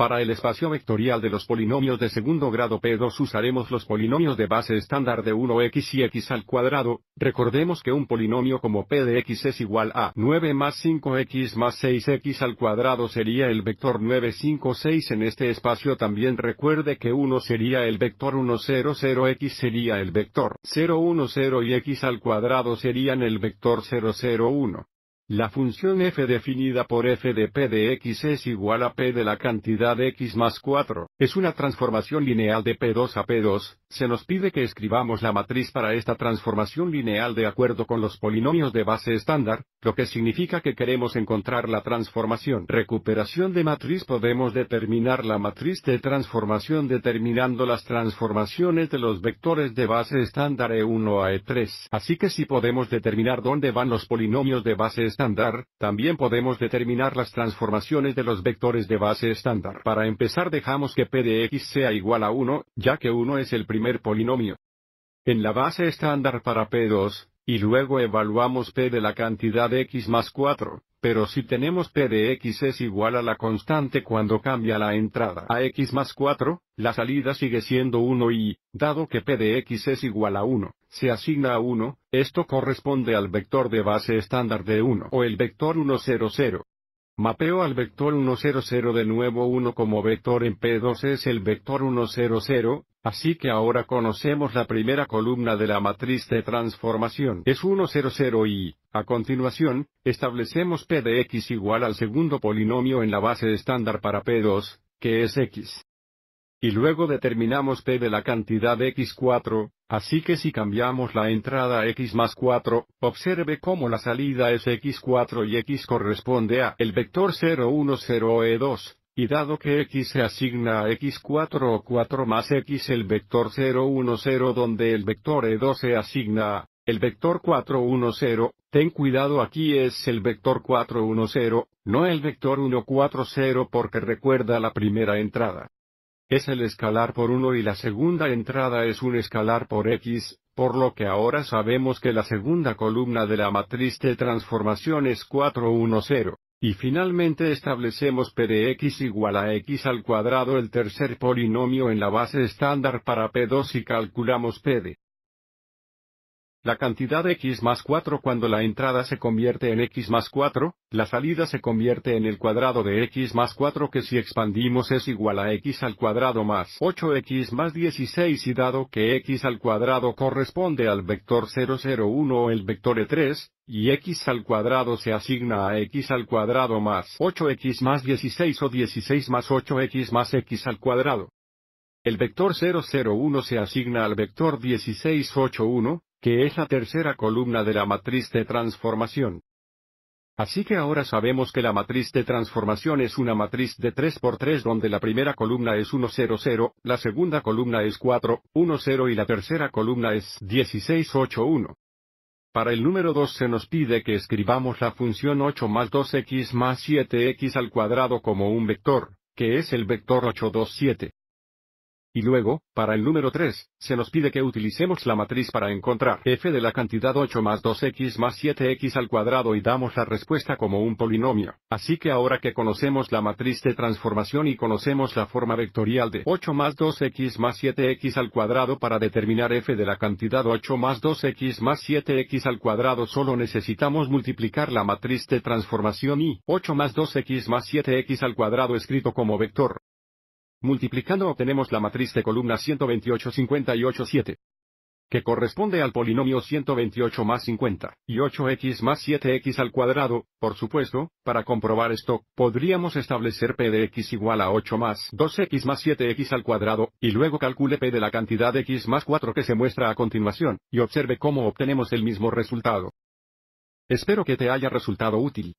Para el espacio vectorial de los polinomios de segundo grado P2 usaremos los polinomios de base estándar de 1x y x al cuadrado. Recordemos que un polinomio como P de x es igual a 9 más 5x más 6x al cuadrado sería el vector 9 5 6 en este espacio. También recuerde que 1 sería el vector 1 0 0x sería el vector 0 1 0 y x al cuadrado serían el vector 0 0 1. La función f definida por f de p de x es igual a p de la cantidad x más 4, es una transformación lineal de p2 a p2, se nos pide que escribamos la matriz para esta transformación lineal de acuerdo con los polinomios de base estándar, lo que significa que queremos encontrar la transformación. Recuperación de matriz podemos determinar la matriz de transformación determinando las transformaciones de los vectores de base estándar E1 a E3. Así que si podemos determinar dónde van los polinomios de base estándar, también podemos determinar las transformaciones de los vectores de base estándar. Para empezar dejamos que p de x sea igual a 1, ya que 1 es el primer polinomio. En la base estándar para p2, y luego evaluamos p de la cantidad x más 4, pero si tenemos p de x es igual a la constante cuando cambia la entrada a x más 4, la salida sigue siendo 1 y, dado que p de x es igual a 1, se asigna a 1, esto corresponde al vector de base estándar de 1 o el vector 1 0 0. Mapeo al vector 1 0 0 de nuevo 1 como vector en P2 es el vector 1 0 0, Así que ahora conocemos la primera columna de la matriz de transformación es 1 0 0 y, a continuación, establecemos P de x igual al segundo polinomio en la base estándar para P2, que es x. Y luego determinamos P de la cantidad x4, así que si cambiamos la entrada x más 4, observe cómo la salida es x4 y x corresponde a el vector 0 1 0 e 2 y dado que x se asigna a x4 o 4 más x el vector 010 donde el vector E2 se asigna a el vector 4 1 0, ten cuidado aquí es el vector 410, no el vector 140 porque recuerda la primera entrada. Es el escalar por 1 y la segunda entrada es un escalar por x, por lo que ahora sabemos que la segunda columna de la matriz de transformación es 4 1 0. Y finalmente establecemos p de x igual a x al cuadrado el tercer polinomio en la base estándar para p2 y calculamos p de la cantidad x más 4 cuando la entrada se convierte en x más 4, la salida se convierte en el cuadrado de x más 4 que si expandimos es igual a x al cuadrado más 8x más 16 y dado que x al cuadrado corresponde al vector 001 o el vector E3, y x al cuadrado se asigna a x al cuadrado más 8x más 16 o 16 más 8x más x al cuadrado. El vector 001 se asigna al vector 1681, que es la tercera columna de la matriz de transformación. Así que ahora sabemos que la matriz de transformación es una matriz de 3 por 3 donde la primera columna es 1 0 0, la segunda columna es 4 1 0 y la tercera columna es 16 8 1. Para el número 2 se nos pide que escribamos la función 8 más 2x más 7x al cuadrado como un vector, que es el vector 827. Y luego, para el número 3, se nos pide que utilicemos la matriz para encontrar f de la cantidad 8 más 2x más 7x al cuadrado y damos la respuesta como un polinomio. Así que ahora que conocemos la matriz de transformación y conocemos la forma vectorial de 8 más 2x más 7x al cuadrado para determinar f de la cantidad 8 más 2x más 7x al cuadrado solo necesitamos multiplicar la matriz de transformación y 8 más 2x más 7x al cuadrado escrito como vector. Multiplicando obtenemos la matriz de columna 128-58-7, que corresponde al polinomio 128 más 50, y 8x más 7x al cuadrado, por supuesto, para comprobar esto, podríamos establecer p de x igual a 8 más 2x más 7x al cuadrado, y luego calcule p de la cantidad x más 4 que se muestra a continuación, y observe cómo obtenemos el mismo resultado. Espero que te haya resultado útil.